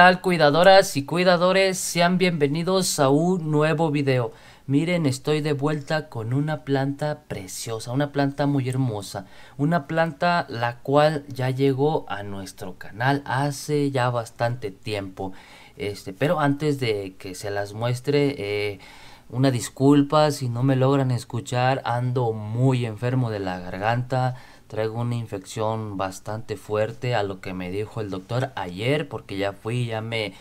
tal cuidadoras y cuidadores? Sean bienvenidos a un nuevo video. Miren, estoy de vuelta con una planta preciosa, una planta muy hermosa, una planta la cual ya llegó a nuestro canal hace ya bastante tiempo. Este, pero antes de que se las muestre, eh, una disculpa si no me logran escuchar, ando muy enfermo de la garganta, Traigo una infección bastante fuerte a lo que me dijo el doctor ayer porque ya fui, ya me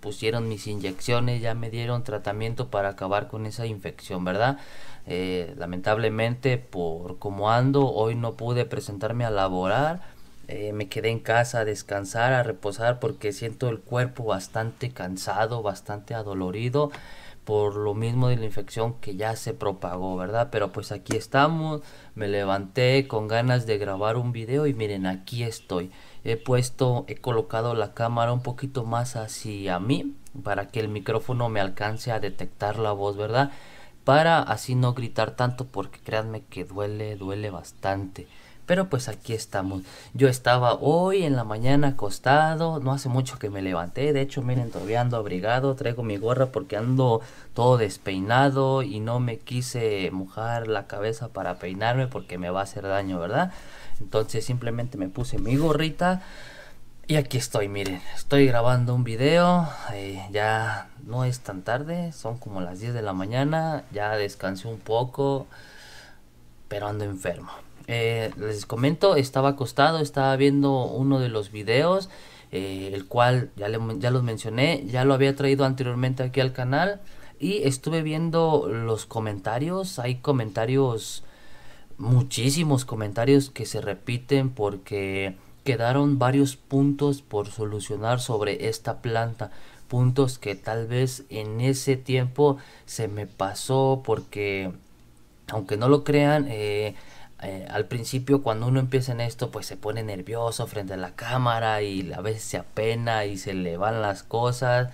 pusieron mis inyecciones, ya me dieron tratamiento para acabar con esa infección, ¿verdad? Eh, lamentablemente por como ando, hoy no pude presentarme a laborar. Eh, me quedé en casa a descansar, a reposar porque siento el cuerpo bastante cansado, bastante adolorido por lo mismo de la infección que ya se propagó, ¿verdad? Pero pues aquí estamos, me levanté con ganas de grabar un video y miren, aquí estoy. He puesto, he colocado la cámara un poquito más hacia mí para que el micrófono me alcance a detectar la voz, ¿verdad? Para así no gritar tanto porque créanme que duele, duele bastante. Pero pues aquí estamos. Yo estaba hoy en la mañana acostado, no hace mucho que me levanté. De hecho, miren, todavía ando abrigado, traigo mi gorra porque ando todo despeinado y no me quise mojar la cabeza para peinarme porque me va a hacer daño, ¿verdad? Entonces simplemente me puse mi gorrita. Y aquí estoy, miren, estoy grabando un video, eh, ya no es tan tarde, son como las 10 de la mañana, ya descansé un poco, pero ando enfermo. Eh, les comento, estaba acostado, estaba viendo uno de los videos, eh, el cual ya, los mencioné, ya lo había traído anteriormente aquí al canal y estuve viendo los comentarios, hay comentarios, muchísimos comentarios que se repiten porque quedaron varios puntos por solucionar sobre esta planta puntos que tal vez en ese tiempo se me pasó porque aunque no lo crean eh, eh, al principio cuando uno empieza en esto pues se pone nervioso frente a la cámara y a veces se apena y se le van las cosas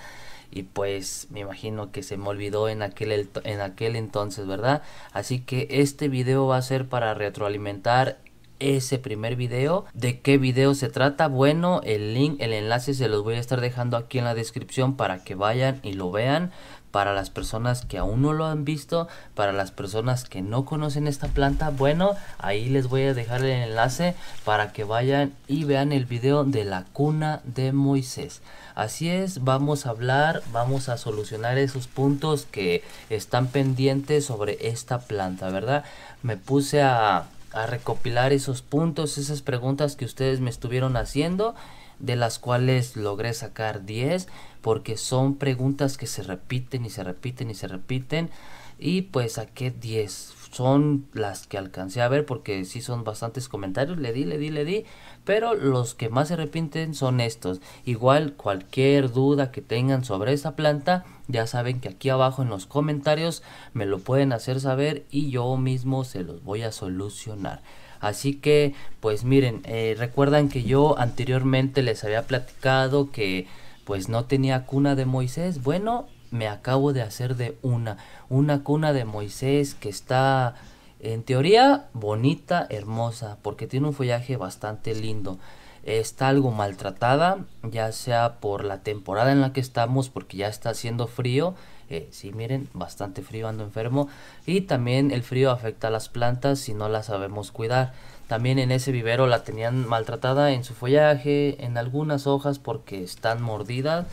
y pues me imagino que se me olvidó en aquel, en aquel entonces, ¿verdad? Así que este video va a ser para retroalimentar ese primer video. ¿De qué video se trata? Bueno, el link, el enlace se los voy a estar dejando aquí en la descripción para que vayan y lo vean para las personas que aún no lo han visto, para las personas que no conocen esta planta, bueno, ahí les voy a dejar el enlace para que vayan y vean el video de la cuna de Moisés. Así es, vamos a hablar, vamos a solucionar esos puntos que están pendientes sobre esta planta, ¿verdad? Me puse a, a recopilar esos puntos, esas preguntas que ustedes me estuvieron haciendo de las cuales logré sacar 10 porque son preguntas que se repiten y se repiten y se repiten y pues saqué 10 son las que alcancé a ver porque sí son bastantes comentarios, le di, le di, le di, pero los que más se repiten son estos. Igual cualquier duda que tengan sobre esta planta, ya saben que aquí abajo en los comentarios me lo pueden hacer saber y yo mismo se los voy a solucionar. Así que, pues miren, eh, recuerdan que yo anteriormente les había platicado que pues no tenía cuna de Moisés. Bueno, me acabo de hacer de una, una cuna de Moisés que está en teoría bonita, hermosa, porque tiene un follaje bastante lindo. Está algo maltratada, ya sea por la temporada en la que estamos, porque ya está haciendo frío si eh, sí, miren, bastante frío ando enfermo. Y también el frío afecta a las plantas si no las sabemos cuidar. También en ese vivero la tenían maltratada en su follaje, en algunas hojas porque están mordidas.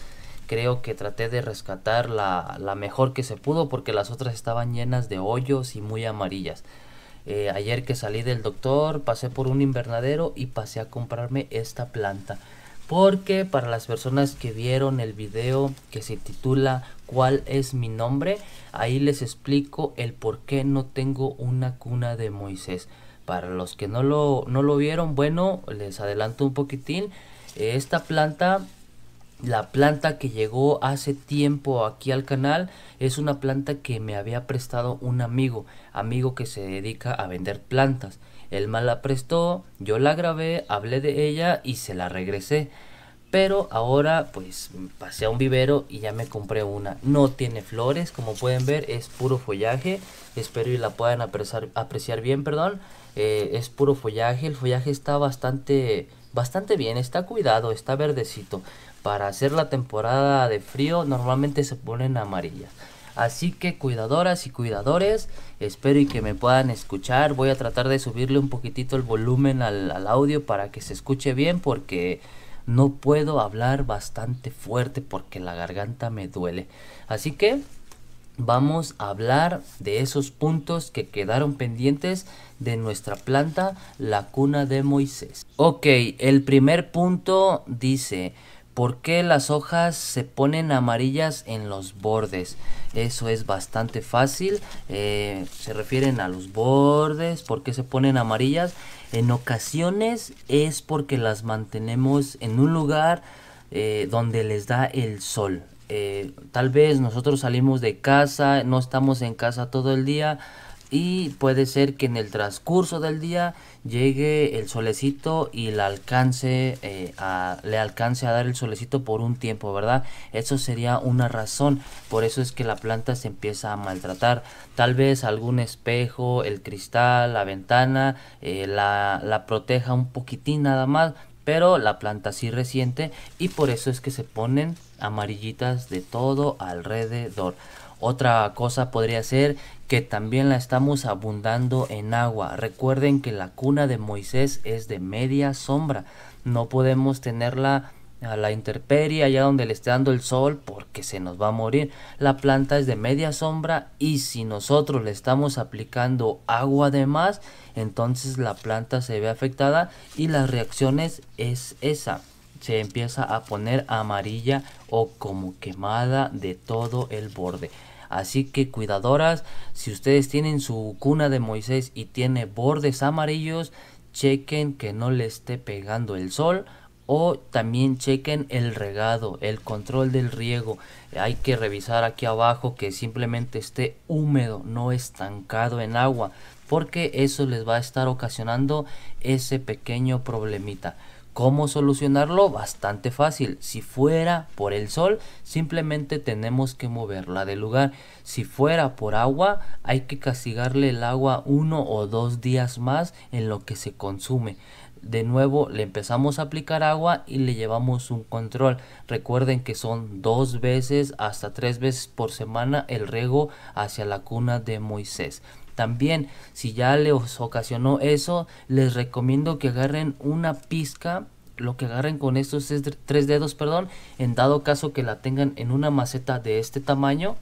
Creo que traté de rescatar la, mejor que se pudo porque las otras estaban llenas de hoyos y muy amarillas. Eh, ayer que salí del doctor pasé por un invernadero y pasé a comprarme esta planta. Porque para las personas que vieron el video que se titula ¿Cuál es mi nombre? Ahí les explico el por qué no tengo una cuna de Moisés. Para los que no lo, no lo vieron, bueno, les adelanto un poquitín. Esta planta la planta que llegó hace tiempo aquí al canal es una planta que me había prestado un amigo, amigo que se dedica a vender plantas. El me la prestó, yo la grabé, hablé de ella y se la regresé. Pero ahora pues pasé a un vivero y ya me compré una. No tiene flores, como pueden ver es puro follaje. Espero y la puedan apreciar, bien, perdón. Eh, es puro follaje, el follaje está bastante, bastante bien, está cuidado, está verdecito. Para hacer la temporada de frío normalmente se ponen amarillas. Así que cuidadoras y cuidadores, espero y que me puedan escuchar. Voy a tratar de subirle un poquitito el volumen al, audio para que se escuche bien porque no puedo hablar bastante fuerte porque la garganta me duele. Así que vamos a hablar de esos puntos que quedaron pendientes de nuestra planta, la cuna de Moisés. Ok, el primer punto dice, ¿Por qué las hojas se ponen amarillas en los bordes? Eso es bastante fácil. Eh, se refieren a los bordes. ¿Por qué se ponen amarillas? En ocasiones es porque las mantenemos en un lugar eh, donde les da el sol. Eh, tal vez nosotros salimos de casa, no estamos en casa todo el día y puede ser que en el transcurso del día llegue el solecito y alcance, eh, le alcance a dar el solecito por un tiempo, ¿verdad? Eso sería una razón, por eso es que la planta se empieza a maltratar. Tal vez algún espejo, el cristal, la ventana, eh, la, la proteja un poquitín nada más, pero la planta sí resiente y por eso es que se ponen amarillitas de todo alrededor. Otra cosa podría ser que también la estamos abundando en agua. Recuerden que la cuna de Moisés es de media sombra. No podemos tenerla a la intemperie, allá donde le esté dando el sol, porque se nos va a morir. La planta es de media sombra y si nosotros le estamos aplicando agua de más, entonces la planta se ve afectada y las reacciones es esa. Se empieza a poner amarilla o como quemada de todo el borde. Así que cuidadoras, si ustedes tienen su cuna de Moisés y tiene bordes amarillos, chequen que no le esté pegando el sol. O también chequen el regado, el control del riego. Hay que revisar aquí abajo que simplemente esté húmedo, no estancado en agua, porque eso les va a estar ocasionando ese pequeño problemita. ¿Cómo solucionarlo? Bastante fácil. Si fuera por el sol, simplemente tenemos que moverla de lugar. Si fuera por agua, hay que castigarle el agua uno o dos días más en lo que se consume. De nuevo le empezamos a aplicar agua y le llevamos un control. Recuerden que son dos veces hasta tres veces por semana el riego hacia la cuna de Moisés. También, si ya les ocasionó eso, les recomiendo que agarren una pizca lo que agarren con estos tres dedos, perdón, en dado caso que la tengan en una maceta de este tamaño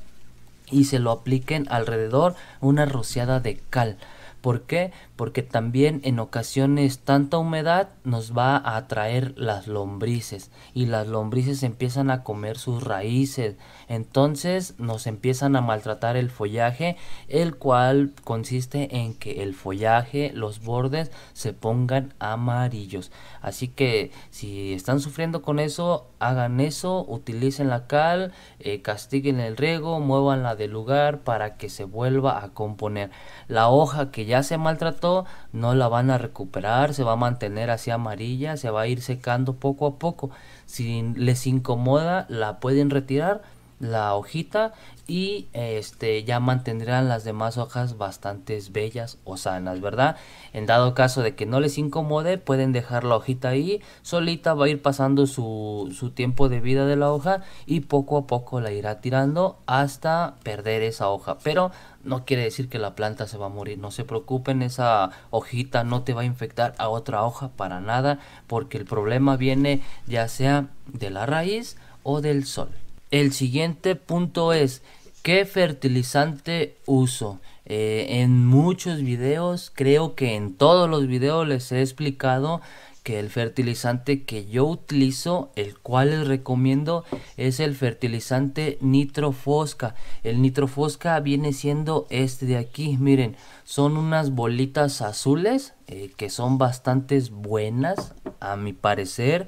y se lo apliquen alrededor una rociada de cal. ¿Por qué? porque también en ocasiones tanta humedad nos va a atraer las lombrices y las lombrices empiezan a comer sus raíces, entonces nos empiezan a maltratar el follaje, el cual consiste en que el follaje, los bordes se pongan amarillos. Así que si están sufriendo con eso, hagan eso, utilicen la cal, eh, castiguen el riego, muévanla de lugar para que se vuelva a componer. La hoja que ya se maltrató no la van a recuperar, se va a mantener así amarilla, se va a ir secando poco a poco. Si les incomoda, la pueden retirar la hojita y este ya mantendrán las demás hojas bastante bellas o sanas, ¿verdad? En dado caso de que no les incomode, pueden dejar la hojita ahí, solita va a ir pasando su, su tiempo de vida de la hoja y poco a poco la irá tirando hasta perder esa hoja, pero no quiere decir que la planta se va a morir, no se preocupen, esa hojita no te va a infectar a otra hoja para nada, porque el problema viene ya sea de la raíz o del sol. El siguiente punto es, ¿qué fertilizante uso? Eh, en muchos videos, creo que en todos los videos les he explicado que el fertilizante que yo utilizo, el cual les recomiendo, es el fertilizante nitrofosca. El nitrofosca viene siendo este de aquí, miren, son unas bolitas azules eh, que son bastante buenas, a mi parecer.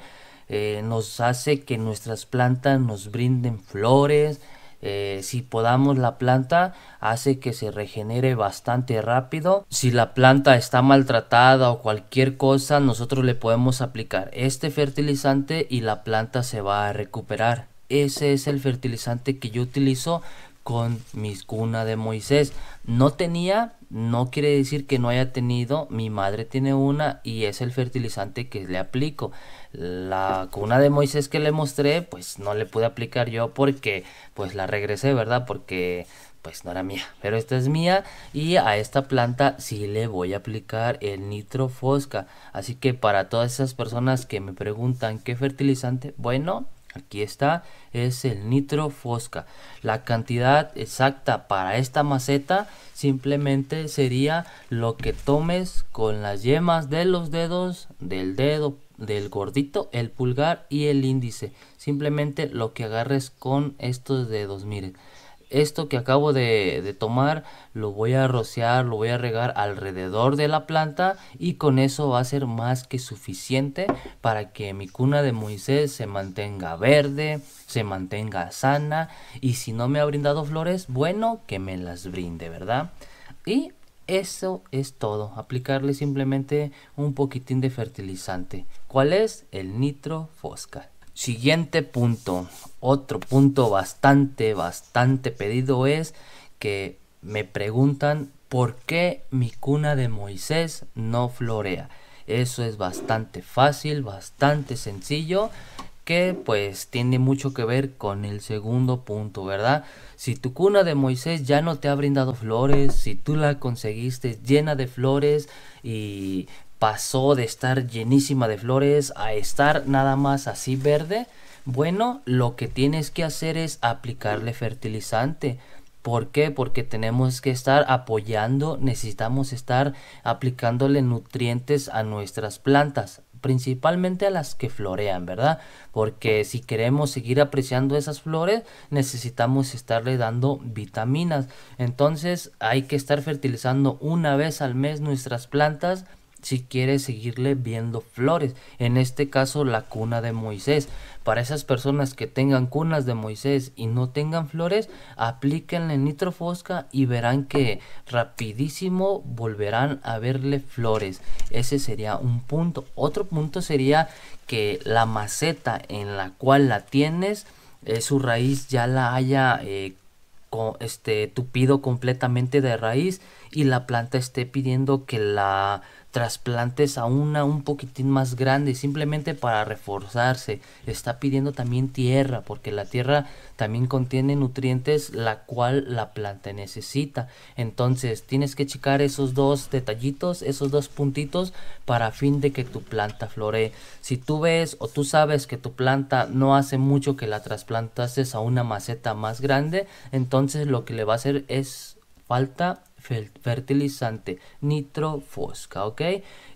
Eh, nos hace que nuestras plantas nos brinden flores. Eh, si podamos la planta hace que se regenere bastante rápido. Si la planta está maltratada o cualquier cosa, nosotros le podemos aplicar este fertilizante y la planta se va a recuperar. Ese es el fertilizante que yo utilizo con mis cuna de Moisés. No tenía no quiere decir que no haya tenido, mi madre tiene una y es el fertilizante que le aplico. La cuna de Moisés que le mostré, pues no le pude aplicar yo porque pues la regresé, ¿verdad? Porque pues no era mía, pero esta es mía y a esta planta sí le voy a aplicar el fosca. Así que para todas esas personas que me preguntan qué fertilizante, bueno, aquí está, es el nitro fosca. La cantidad exacta para esta maceta simplemente sería lo que tomes con las yemas de los dedos, del dedo del gordito, el pulgar y el índice. Simplemente lo que agarres con estos dedos, miren esto que acabo de, tomar lo voy a rociar, lo voy a regar alrededor de la planta y con eso va a ser más que suficiente para que mi cuna de Moisés se mantenga verde, se mantenga sana y si no me ha brindado flores, bueno, que me las brinde, ¿verdad? Y eso es todo, aplicarle simplemente un poquitín de fertilizante. ¿Cuál es? El nitro fosca? Siguiente punto, otro punto bastante, bastante pedido es que me preguntan por qué mi cuna de Moisés no florea. Eso es bastante fácil, bastante sencillo, que pues tiene mucho que ver con el segundo punto, ¿verdad? Si tu cuna de Moisés ya no te ha brindado flores, si tú la conseguiste llena de flores y pasó de estar llenísima de flores a estar nada más así verde, bueno, lo que tienes que hacer es aplicarle fertilizante. ¿Por qué? Porque tenemos que estar apoyando, necesitamos estar aplicándole nutrientes a nuestras plantas, principalmente a las que florean, ¿verdad? Porque si queremos seguir apreciando esas flores, necesitamos estarle dando vitaminas. Entonces hay que estar fertilizando una vez al mes nuestras plantas si quieres seguirle viendo flores, en este caso la cuna de Moisés. Para esas personas que tengan cunas de Moisés y no tengan flores, aplíquenle nitrofosca y verán que rapidísimo volverán a verle flores. Ese sería un punto. Otro punto sería que la maceta en la cual la tienes, eh, su raíz ya la haya eh, este, tupido completamente de raíz y la planta esté pidiendo que la trasplantes a una un poquitín más grande simplemente para reforzarse está pidiendo también tierra porque la tierra también contiene nutrientes la cual la planta necesita entonces tienes que checar esos dos detallitos esos dos puntitos para fin de que tu planta flore si tú ves o tú sabes que tu planta no hace mucho que la trasplantes a una maceta más grande entonces lo que le va a hacer es falta fertilizante nitrofosca, ¿ok?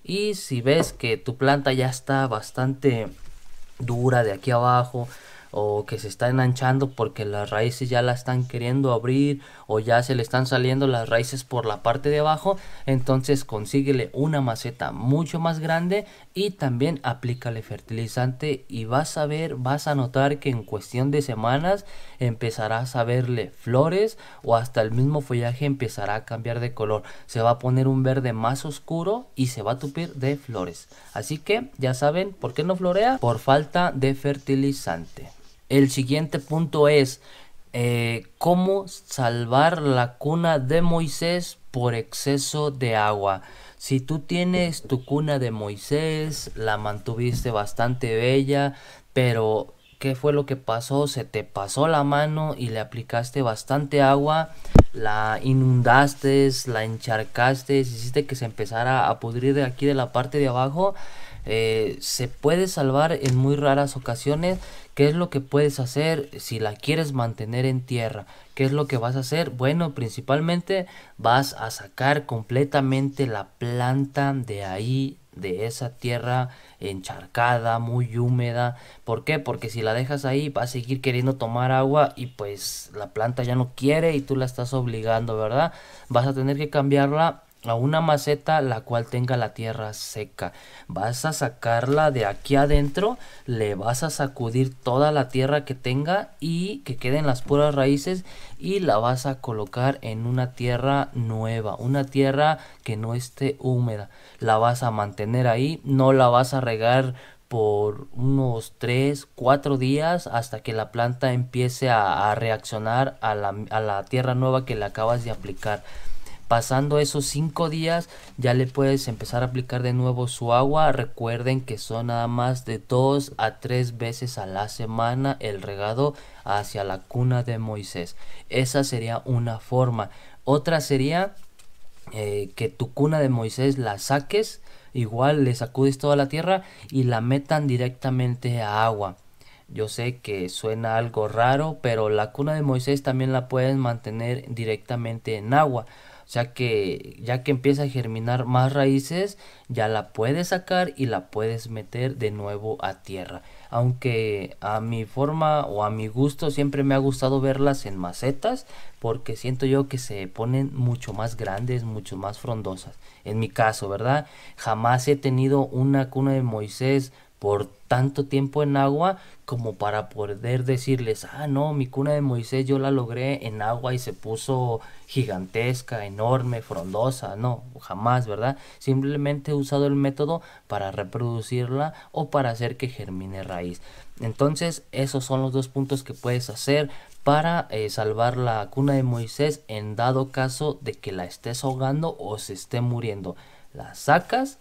Y si ves que tu planta ya está bastante dura de aquí abajo, o que se está enanchando porque las raíces ya la están queriendo abrir o ya se le están saliendo las raíces por la parte de abajo, entonces consíguele una maceta mucho más grande y también aplícale fertilizante y vas a ver, vas a notar que en cuestión de semanas empezarás a verle flores o hasta el mismo follaje empezará a cambiar de color, se va a poner un verde más oscuro y se va a tupir de flores. Así que ya saben, ¿por qué no florea? Por falta de fertilizante. El siguiente punto es eh, cómo salvar la cuna de Moisés por exceso de agua. Si tú tienes tu cuna de Moisés, la mantuviste bastante bella, pero ¿qué fue lo que pasó? Se te pasó la mano y le aplicaste bastante agua, la inundaste, la encharcaste, hiciste que se empezara a pudrir de aquí de la parte de abajo eh, se puede salvar en muy raras ocasiones. ¿Qué es lo que puedes hacer si la quieres mantener en tierra? ¿Qué es lo que vas a hacer? Bueno, principalmente vas a sacar completamente la planta de ahí de esa tierra encharcada, muy húmeda. ¿Por qué? Porque si la dejas ahí va a seguir queriendo tomar agua y pues la planta ya no quiere y tú la estás obligando, ¿verdad? Vas a tener que cambiarla a una maceta la cual tenga la tierra seca. Vas a sacarla de aquí adentro, le vas a sacudir toda la tierra que tenga y que queden las puras raíces y la vas a colocar en una tierra nueva, una tierra que no esté húmeda. La vas a mantener ahí, no la vas a regar por unos 3, 4 días hasta que la planta empiece a, reaccionar a la, a la tierra nueva que le acabas de aplicar Pasando esos cinco días ya le puedes empezar a aplicar de nuevo su agua. Recuerden que son nada más de dos a tres veces a la semana el regado hacia la cuna de Moisés. Esa sería una forma. Otra sería eh, que tu cuna de Moisés la saques, igual le sacudes toda la tierra y la metan directamente a agua. Yo sé que suena algo raro, pero la cuna de Moisés también la puedes mantener directamente en agua. O sea que ya que empieza a germinar más raíces, ya la puedes sacar y la puedes meter de nuevo a tierra. Aunque a mi forma o a mi gusto siempre me ha gustado verlas en macetas porque siento yo que se ponen mucho más grandes, mucho más frondosas. En mi caso, ¿verdad? Jamás he tenido una cuna de Moisés por tanto tiempo en agua como para poder decirles, ah, no, mi cuna de Moisés yo la logré en agua y se puso gigantesca, enorme, frondosa. No, jamás, ¿verdad? Simplemente he usado el método para reproducirla o para hacer que germine raíz. Entonces, esos son los dos puntos que puedes hacer para eh, salvar la cuna de Moisés en dado caso de que la estés ahogando o se esté muriendo. La sacas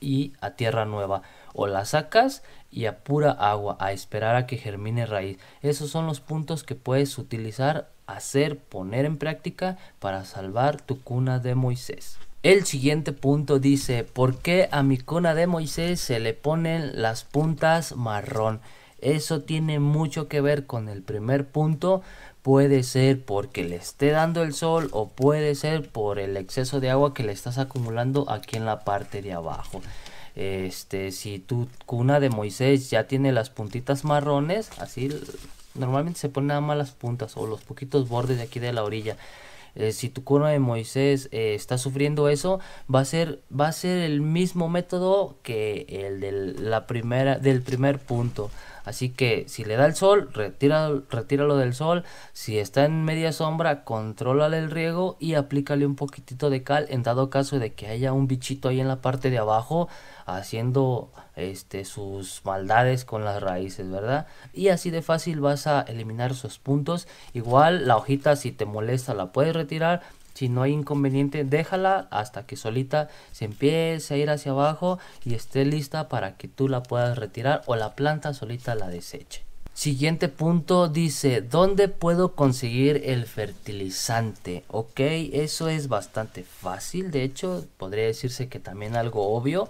y a tierra nueva o la sacas y apura agua a esperar a que germine raíz. Esos son los puntos que puedes utilizar, hacer, poner en práctica para salvar tu cuna de Moisés. El siguiente punto dice, ¿por qué a mi cuna de Moisés se le ponen las puntas marrón? Eso tiene mucho que ver con el primer punto. Puede ser porque le esté dando el sol o puede ser por el exceso de agua que le estás acumulando aquí en la parte de abajo. Este, si tu cuna de Moisés ya tiene las puntitas marrones, así normalmente se ponen nada más las puntas o los poquitos bordes de aquí de la orilla. Eh, si tu cuna de Moisés eh, está sufriendo eso, va a ser, va a ser el mismo método que el de la primera, del primer punto. Así que si le da el sol, retira, retíralo del sol. Si está en media sombra, contrólale el riego y aplícale un poquitito de cal en dado caso de que haya un bichito ahí en la parte de abajo haciendo este, sus maldades con las raíces, ¿verdad? Y así de fácil vas a eliminar sus puntos. Igual la hojita si te molesta la puedes retirar si no hay inconveniente, déjala hasta que solita se empiece a ir hacia abajo y esté lista para que tú la puedas retirar o la planta solita la deseche. Siguiente punto dice, ¿dónde puedo conseguir el fertilizante? Ok, eso es bastante fácil, de hecho podría decirse que también algo obvio.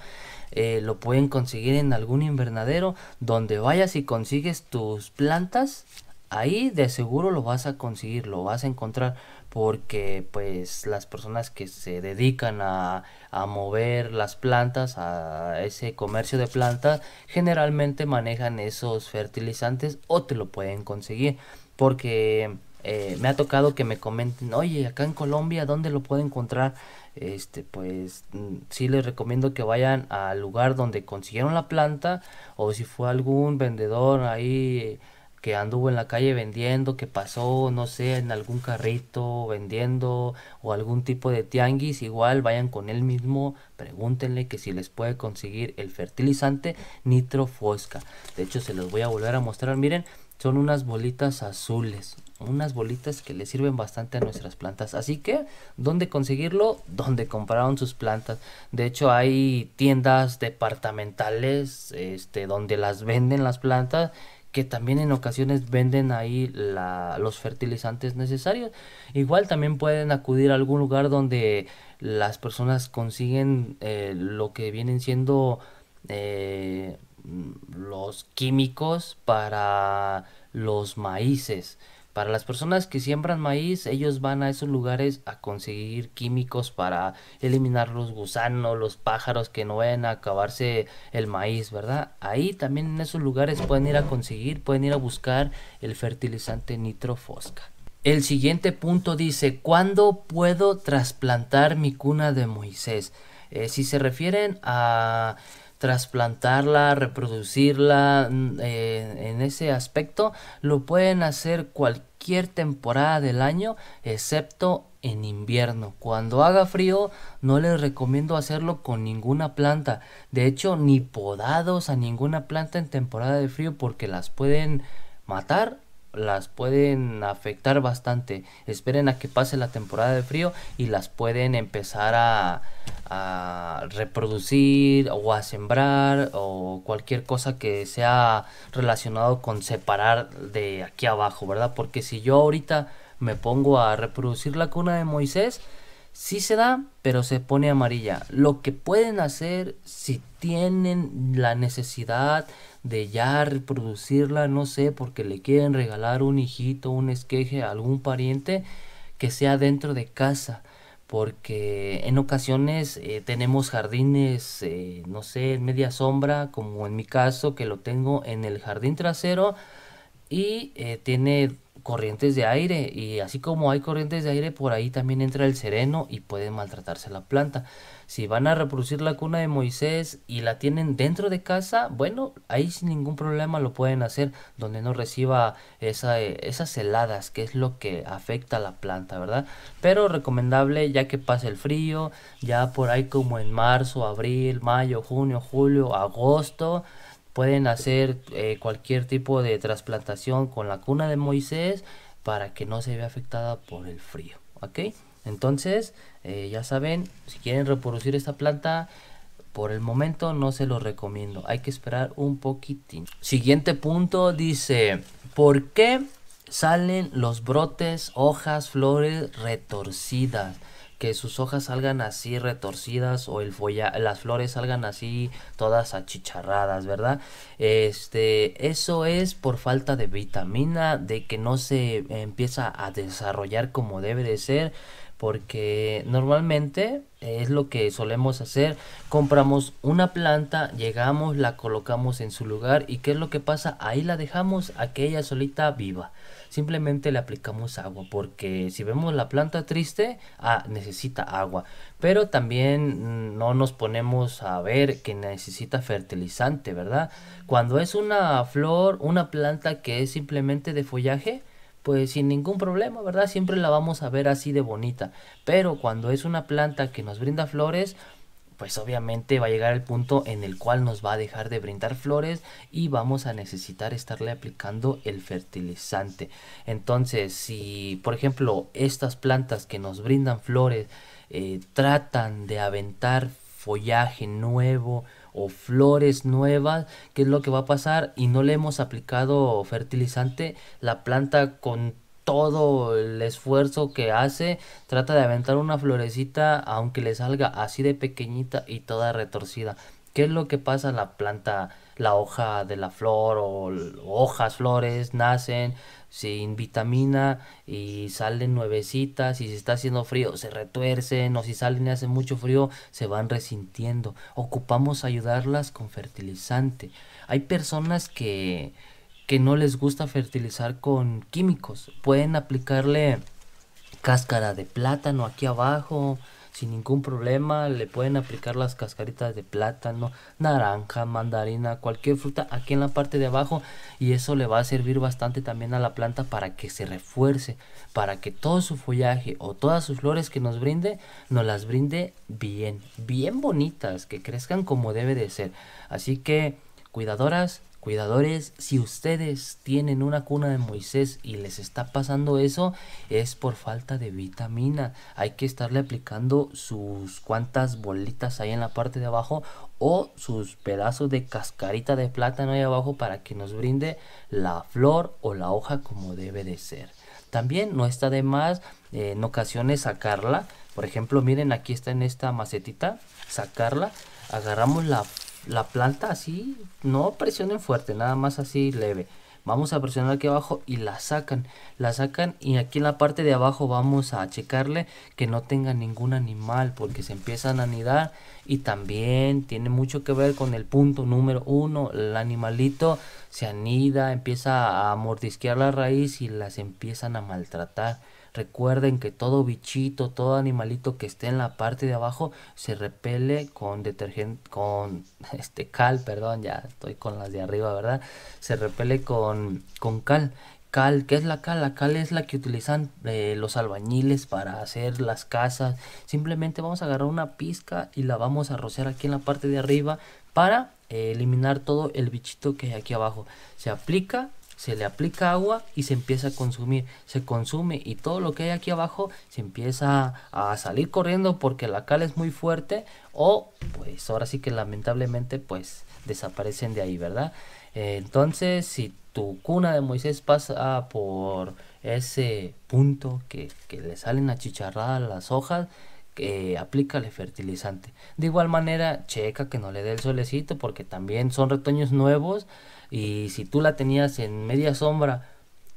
Eh, lo pueden conseguir en algún invernadero, donde vayas y consigues tus plantas, ahí de seguro lo vas a conseguir, lo vas a encontrar porque pues las personas que se dedican a, mover las plantas, a ese comercio de plantas, generalmente manejan esos fertilizantes o te lo pueden conseguir porque eh, me ha tocado que me comenten, oye, acá en Colombia, ¿dónde lo puedo encontrar? Este, pues mm, sí les recomiendo que vayan al lugar donde consiguieron la planta o si fue algún vendedor ahí que anduvo en la calle vendiendo, que pasó, no sé, en algún carrito vendiendo o algún tipo de tianguis, igual vayan con él mismo, pregúntenle que si les puede conseguir el fertilizante nitrofosca. De hecho, se los voy a volver a mostrar, miren, son unas bolitas azules, unas bolitas que le sirven bastante a nuestras plantas. Así que, ¿dónde conseguirlo? Donde compraron sus plantas. De hecho, hay tiendas departamentales este, donde las venden las plantas que también en ocasiones venden ahí los fertilizantes necesarios. Igual también pueden acudir a algún lugar donde las personas consiguen eh, lo que vienen siendo eh, los químicos para los maíces. Para las personas que siembran maíz, ellos van a esos lugares a conseguir químicos para eliminar los gusanos, los pájaros que no vayan a acabarse el maíz, ¿verdad? Ahí también en esos lugares pueden ir a conseguir, pueden ir a buscar el fertilizante nitrofosca. El siguiente punto dice, ¿cuándo puedo trasplantar mi cuna de Moisés? Eh, si se refieren a trasplantarla, reproducirla, mm, eh, en ese aspecto lo pueden hacer cualquier temporada del año excepto en invierno. Cuando haga frío no les recomiendo hacerlo con ninguna planta. De hecho, ni podados a ninguna planta en temporada de frío porque las pueden matar las pueden afectar bastante. Esperen a que pase la temporada de frío y las pueden empezar a, reproducir o a sembrar o cualquier cosa que sea relacionado con separar de aquí abajo, ¿verdad? Porque si yo ahorita me pongo a reproducir la cuna de Moisés, sí se da, pero se pone amarilla. Lo que pueden hacer si tienen la necesidad de ya reproducirla, no sé, porque le quieren regalar un hijito, un esqueje a algún pariente que sea dentro de casa. Porque en ocasiones eh, tenemos jardines, eh, no sé, en media sombra, como en mi caso, que lo tengo en el jardín trasero y eh, tiene corrientes de aire y así como hay corrientes de aire por ahí también entra el sereno y puede maltratarse la planta. Si van a reproducir la cuna de Moisés y la tienen dentro de casa, bueno, ahí sin ningún problema lo pueden hacer donde no reciba eh, esas heladas, que es lo que afecta a la planta, ¿verdad? Pero recomendable ya que pase el frío, ya por ahí como en marzo, abril, mayo, junio, julio, agosto, pueden hacer eh, cualquier tipo de trasplantación con la cuna de Moisés para que no se vea afectada por el frío, ¿ok? Entonces, eh, ya saben, si quieren reproducir esta planta, por el momento no se lo recomiendo. Hay que esperar un poquitín. Siguiente punto dice, ¿por qué salen los brotes, hojas, flores retorcidas? Que sus hojas salgan así retorcidas o las flores salgan así todas achicharradas, ¿verdad? Este, eso es por falta de vitamina, de que no se empieza a desarrollar como debe de ser porque normalmente es lo que solemos hacer, compramos una planta, llegamos, la colocamos en su lugar y ¿qué es lo que pasa? Ahí la dejamos aquella solita viva. Simplemente le aplicamos agua porque si vemos la planta triste, ah, necesita agua. Pero también mm, no nos ponemos a ver que necesita fertilizante, ¿verdad? Cuando es una flor, una planta que es simplemente de follaje, pues sin ningún problema, ¿verdad? Siempre la vamos a ver así de bonita. Pero cuando es una planta que nos brinda flores, pues obviamente va a llegar el punto en el cual nos va a dejar de brindar flores y vamos a necesitar estarle aplicando el fertilizante. Entonces, si por ejemplo estas plantas que nos brindan flores eh, tratan de aventar follaje nuevo, o flores nuevas, qué es lo que va a pasar y no le hemos aplicado fertilizante, la planta con todo el esfuerzo que hace, trata de aventar una florecita aunque le salga así de pequeñita y toda retorcida. ¿Qué es lo que pasa la planta, la hoja de la flor o hojas, flores, nacen sin vitamina y salen nuevecitas y si está haciendo frío se retuercen o si salen y hace mucho frío se van resintiendo. Ocupamos ayudarlas con fertilizante. Hay personas que, que no les gusta fertilizar con químicos. Pueden aplicarle cáscara de plátano aquí abajo, sin ningún problema. Le pueden aplicar las cascaritas de plátano, naranja, mandarina, cualquier fruta aquí en la parte de abajo. Y eso le va a servir bastante también a la planta para que se refuerce, para que todo su follaje o todas sus flores que nos brinde, nos las brinde bien, bien bonitas, que crezcan como debe de ser. Así que, cuidadoras, Cuidadores, si ustedes tienen una cuna de Moisés y les está pasando eso, es por falta de vitamina. Hay que estarle aplicando sus cuantas bolitas ahí en la parte de abajo o sus pedazos de cascarita de plátano ahí abajo para que nos brinde la flor o la hoja como debe de ser. También no está de más eh, en ocasiones sacarla. Por ejemplo, miren aquí está en esta macetita, sacarla. Agarramos la la planta así, no presionen fuerte, nada más así leve. Vamos a presionar aquí abajo y la sacan, la sacan y aquí en la parte de abajo vamos a checarle que no tenga ningún animal porque se empiezan a anidar y también tiene mucho que ver con el punto número uno, el animalito se anida, empieza a mordisquear la raíz y las empiezan a maltratar Recuerden que todo bichito, todo animalito que esté en la parte de abajo se repele con detergente, con este cal, perdón, ya estoy con las de arriba, ¿verdad? Se repele con, con cal cal, ¿qué es la cal? La cal es la que utilizan eh, los albañiles para hacer las casas. Simplemente vamos a agarrar una pizca y la vamos a rociar aquí en la parte de arriba para eh, eliminar todo el bichito que hay aquí abajo. Se aplica se le aplica agua y se empieza a consumir, se consume y todo lo que hay aquí abajo se empieza a, salir corriendo porque la cal es muy fuerte o pues ahora sí que lamentablemente pues desaparecen de ahí, ¿verdad? entonces si tu cuna de Moisés pasa por ese punto que, le salen achicharradas las hojas, que eh, aplícale fertilizante. De igual manera, checa que no le dé el solecito porque también son retoños nuevos y si tú la tenías en media sombra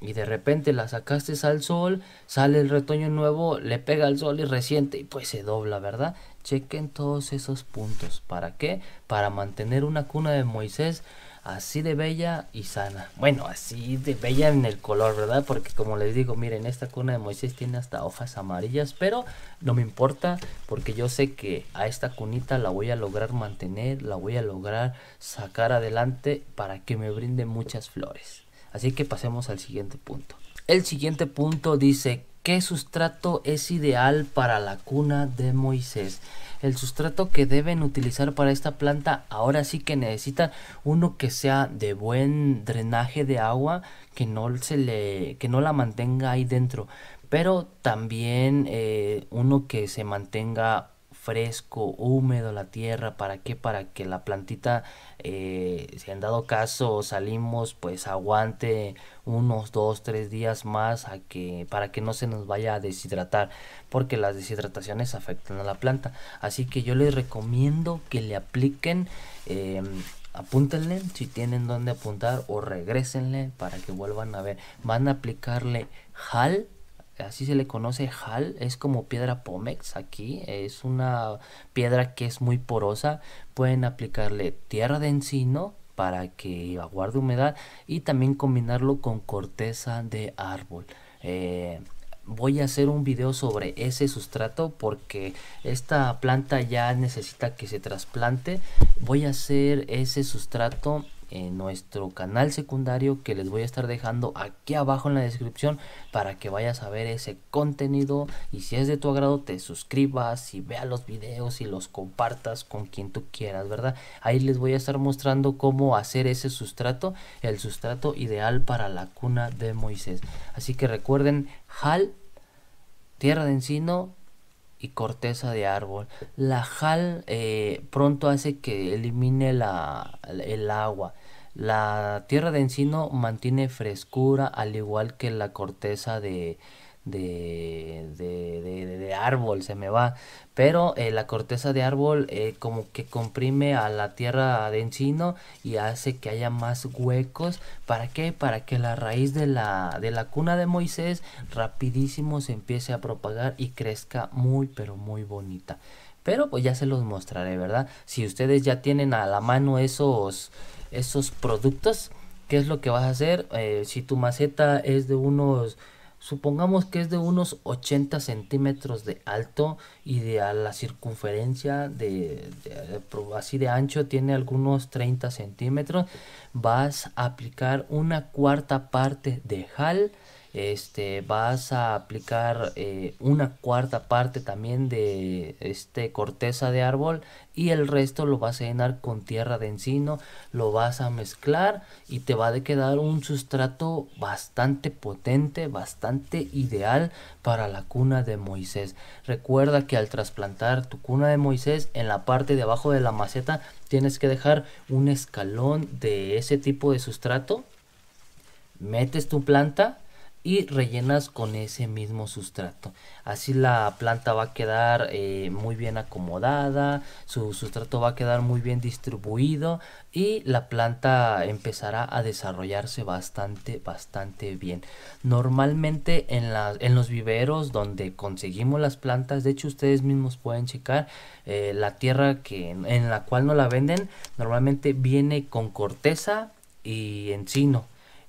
y de repente la sacaste al sol, sale el retoño nuevo, le pega al sol y resiente y pues se dobla, ¿verdad? Chequen todos esos puntos. ¿Para qué? Para mantener una cuna de Moisés así de bella y sana. Bueno, así de bella en el color, ¿verdad? Porque como les digo, miren, esta cuna de Moisés tiene hasta hojas amarillas, pero no me importa porque yo sé que a esta cunita la voy a lograr mantener, la voy a lograr sacar adelante para que me brinde muchas flores. Así que pasemos al siguiente punto. El siguiente punto dice ¿Qué sustrato es ideal para la cuna de Moisés? El sustrato que deben utilizar para esta planta ahora sí que necesitan uno que sea de buen drenaje de agua, que no se le que no la mantenga ahí dentro, pero también eh, uno que se mantenga fresco, húmedo la tierra, ¿para qué? Para que la plantita, eh, si han dado caso salimos, pues aguante unos 2, 3 días más a que, para que no se nos vaya a deshidratar, porque las deshidrataciones afectan a la planta. Así que yo les recomiendo que le apliquen... Em, apúntenle si tienen donde apuntar o regresenle para que vuelvan a ver. Van a aplicarle HAL así se le conoce hal, es como piedra pómex aquí, es una piedra que es muy porosa, pueden aplicarle tierra de encino para que aguarde humedad y también combinarlo con corteza de árbol. Eh, voy a hacer un video sobre ese sustrato porque esta planta ya necesita que se trasplante. Voy a hacer ese sustrato en nuestro canal secundario que les voy a estar dejando aquí abajo en la descripción para que vayas a ver ese contenido y si es de tu agrado te suscribas y vea los videos y los compartas con quien tú quieras verdad ahí les voy a estar mostrando cómo hacer ese sustrato el sustrato ideal para la cuna de Moisés así que recuerden Hal tierra de encino y corteza de árbol. La jal eh, pronto hace que elimine el agua. La tierra de encino mantiene frescura al igual que la corteza de, de, de, árbol, se me va. Pero eh, la corteza de árbol eh, como que comprime a la tierra de encino y hace que haya más huecos. ¿Para qué? Para que la raíz de la, de la cuna de Moisés rapidísimo se empiece a propagar y crezca muy pero muy bonita. Pero pues ya se los mostraré, ¿verdad? Si ustedes ya tienen a la mano esos, esos productos, ¿qué es lo que vas a hacer? Eh, si tu maceta es de unos Supongamos que es de unos 80 centímetros de alto y de la circunferencia de, así de ancho tiene algunos 30 centímetros. Vas a aplicar una cuarta parte de HAL este, vas a aplicar eh, una cuarta parte también de este, corteza de árbol y el resto lo vas a llenar con tierra de encino, lo vas a mezclar y te va a quedar un sustrato bastante potente, bastante ideal para la cuna de Moisés. Recuerda que al trasplantar tu cuna de Moisés en la parte de abajo de la maceta tienes que dejar un escalón de ese tipo de sustrato. Metes tu planta, y rellenas con ese mismo sustrato. Así la planta va a quedar eh, muy bien acomodada, su sustrato va a quedar muy bien distribuido y la planta empezará a desarrollarse bastante, bastante bien. Normalmente en, en los viveros donde conseguimos las plantas, de hecho ustedes mismos pueden checar eh, la tierra que, en la cual no la venden, normalmente viene con corteza y encino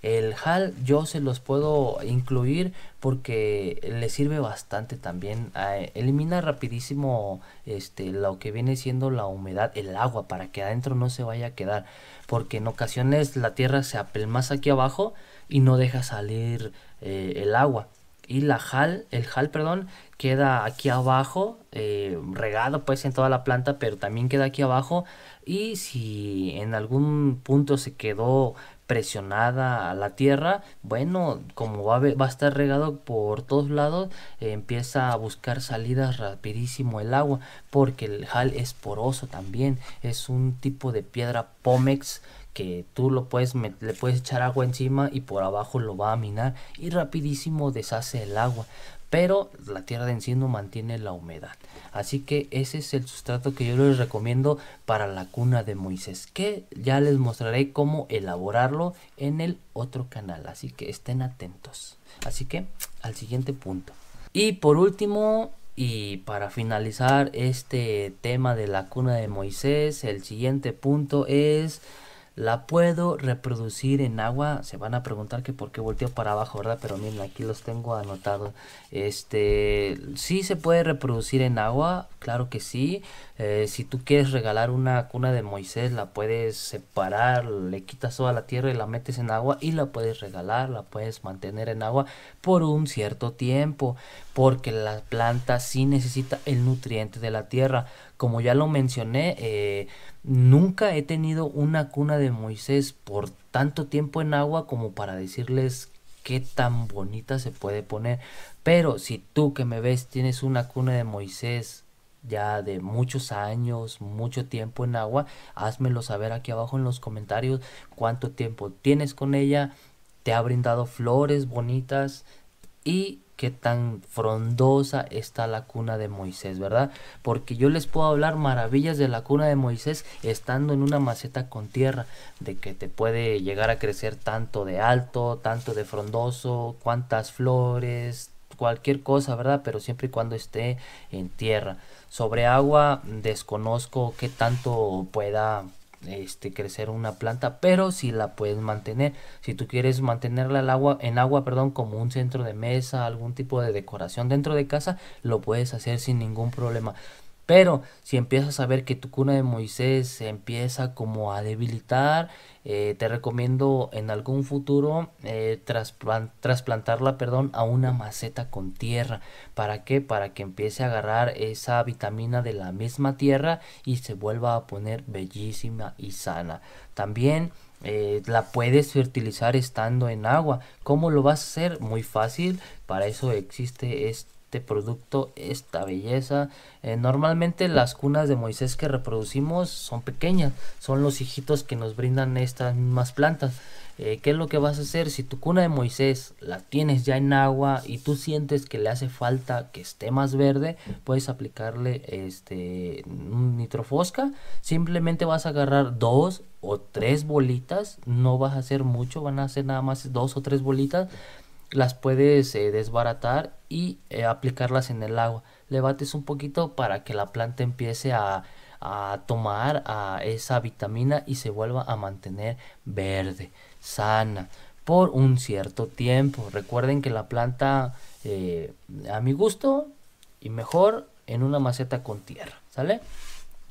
el HAL yo se los puedo incluir porque le sirve bastante también. elimina rapidísimo este, lo que viene siendo la humedad, el agua, para que adentro no se vaya a quedar. Porque en ocasiones la tierra se apelmaza aquí abajo y no deja salir eh, el agua y la hal el hal perdón, queda aquí abajo, eh, regado pues en toda la planta, pero también queda aquí abajo. Y si en algún punto se quedó presionada a la tierra, bueno, como va a, estar regado por todos lados, eh, empieza a buscar salidas rapidísimo el agua, porque el hal es poroso también, es un tipo de piedra pómex que tú lo puedes le puedes echar agua encima y por abajo lo va a minar y rapidísimo deshace el agua pero la tierra de sí mantiene la humedad. Así que ese es el sustrato que yo les recomiendo para la cuna de Moisés, que ya les mostraré cómo elaborarlo en el otro canal, así que estén atentos. Así que al siguiente punto. Y por último, y para finalizar este tema de la cuna de Moisés, el siguiente punto es la puedo reproducir en agua. Se van a preguntar que por qué volteo para abajo, ¿verdad? Pero miren, aquí los tengo anotados. Este, sí se puede reproducir en agua, claro que sí. Eh, si tú quieres regalar una cuna de Moisés, la puedes separar, le quitas toda la tierra y la metes en agua y la puedes regalar, la puedes mantener en agua por un cierto tiempo, porque la planta sí necesita el nutriente de la tierra. Como ya lo mencioné, eh, nunca he tenido una cuna de Moisés por tanto tiempo en agua como para decirles qué tan bonita se puede poner. Pero si tú que me ves tienes una cuna de Moisés ya de muchos años, mucho tiempo en agua, házmelo saber aquí abajo en los comentarios cuánto tiempo tienes con ella, te ha brindado flores bonitas y qué tan frondosa está la cuna de Moisés, ¿verdad? Porque yo les puedo hablar maravillas de la cuna de Moisés estando en una maceta con tierra, de que te puede llegar a crecer tanto de alto, tanto de frondoso, cuántas flores, cualquier cosa, ¿verdad? Pero siempre y cuando esté en tierra. Sobre agua desconozco qué tanto pueda este, crecer una planta, pero si la puedes mantener. Si tú quieres mantenerla agua, en agua, perdón, como un centro de mesa, algún tipo de decoración dentro de casa, lo puedes hacer sin ningún problema. Pero si empiezas a ver que tu cuna de Moisés se empieza como a debilitar, eh, te recomiendo en algún futuro eh, trasplantarla perdón, a una maceta con tierra. ¿Para qué? Para que empiece a agarrar esa vitamina de la misma tierra y se vuelva a poner bellísima y sana. También... Eh, la puedes fertilizar estando en agua. ¿Cómo lo vas a hacer? Muy fácil. Para eso existe esto. Este producto, esta belleza. Eh, normalmente las cunas de Moisés que reproducimos son pequeñas, son los hijitos que nos brindan estas mismas plantas. Eh, ¿Qué es lo que vas a hacer si tu cuna de Moisés la tienes ya en agua y tú sientes que le hace falta que esté más verde? Puedes aplicarle este nitrofosca. Simplemente vas a agarrar dos o tres bolitas. No vas a hacer mucho, van a hacer nada más dos o tres bolitas las puedes eh, desbaratar y eh, aplicarlas en el agua. Le bates un poquito para que la planta empiece a, tomar a esa vitamina y se vuelva a mantener verde, sana, por un cierto tiempo. Recuerden que la planta, eh, a mi gusto, y mejor en una maceta con tierra, ¿sale?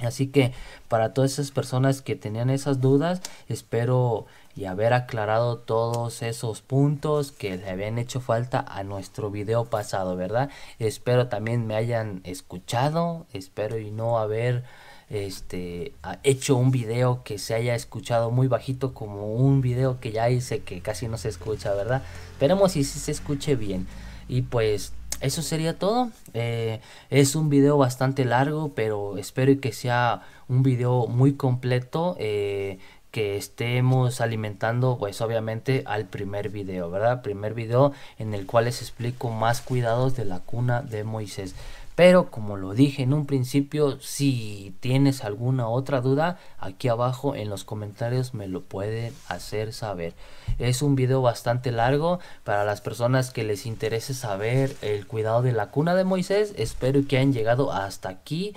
Así que para todas esas personas que tenían esas dudas, espero y haber aclarado todos esos puntos que le habían hecho falta a nuestro video pasado, ¿verdad? Espero también me hayan escuchado, espero y no haber este hecho un video que se haya escuchado muy bajito como un video que ya hice que casi no se escucha, ¿verdad? Esperemos si se escuche bien. Y pues eso sería todo. Eh, es un video bastante largo, pero espero que sea un video muy completo. Eh, que estemos alimentando pues obviamente al primer video verdad primer video en el cual les explico más cuidados de la cuna de Moisés pero como lo dije en un principio, si tienes alguna otra duda, aquí abajo en los comentarios me lo pueden hacer saber. Es un video bastante largo para las personas que les interese saber el cuidado de la cuna de Moisés. Espero que hayan llegado hasta aquí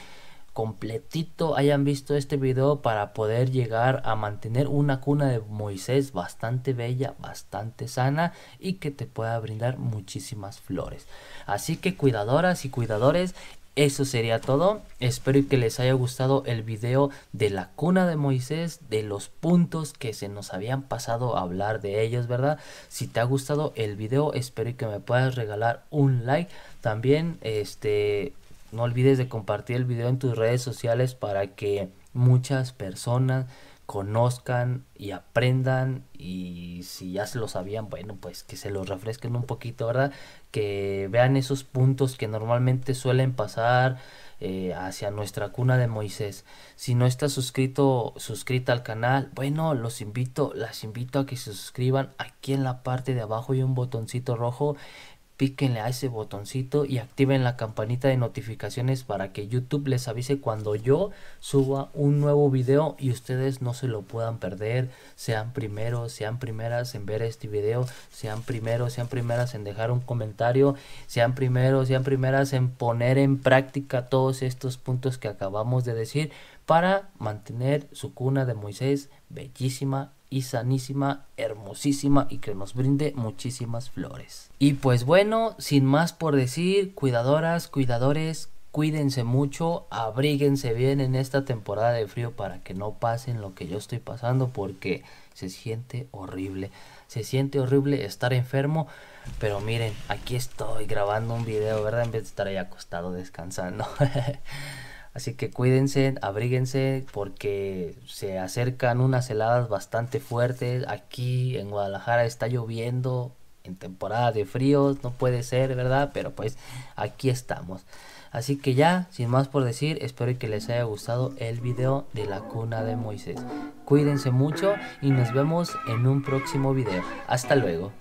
completito hayan visto este video para poder llegar a mantener una cuna de Moisés bastante bella, bastante sana y que te pueda brindar muchísimas flores. Así que cuidadoras y cuidadores, eso sería todo. Espero que les haya gustado el video de la cuna de Moisés, de los puntos que se nos habían pasado a hablar de ellos, ¿verdad? Si te ha gustado el video, espero que me puedas regalar un like. También, este, no olvides de compartir el video en tus redes sociales para que muchas personas conozcan y aprendan y si ya se lo sabían, bueno, pues que se los refresquen un poquito, ¿verdad? Que vean esos puntos que normalmente suelen pasar eh, hacia nuestra cuna de Moisés. Si no estás suscrito, suscrita al canal, bueno, los invito, las invito a que se suscriban. Aquí en la parte de abajo hay un botoncito rojo píquenle a ese botoncito y activen la campanita de notificaciones para que YouTube les avise cuando yo suba un nuevo video y ustedes no se lo puedan perder, sean primeros, sean primeras en ver este video, sean primeros, sean primeras en dejar un comentario, sean primeros, sean primeras en poner en práctica todos estos puntos que acabamos de decir para mantener su cuna de Moisés bellísima y sanísima, hermosísima y que nos brinde muchísimas flores. Y pues bueno, sin más por decir, cuidadoras, cuidadores, cuídense mucho, abríguense bien en esta temporada de frío para que no pasen lo que yo estoy pasando porque se siente horrible. Se siente horrible estar enfermo, pero miren, aquí estoy grabando un video, ¿verdad? En vez de estar ahí acostado descansando. Así que cuídense, abríguense porque se acercan unas heladas bastante fuertes. Aquí en Guadalajara está lloviendo en temporada de fríos, no puede ser, ¿verdad? Pero pues aquí estamos. Así que ya, sin más por decir, espero que les haya gustado el video de la cuna de Moisés. Cuídense mucho y nos vemos en un próximo video. Hasta luego.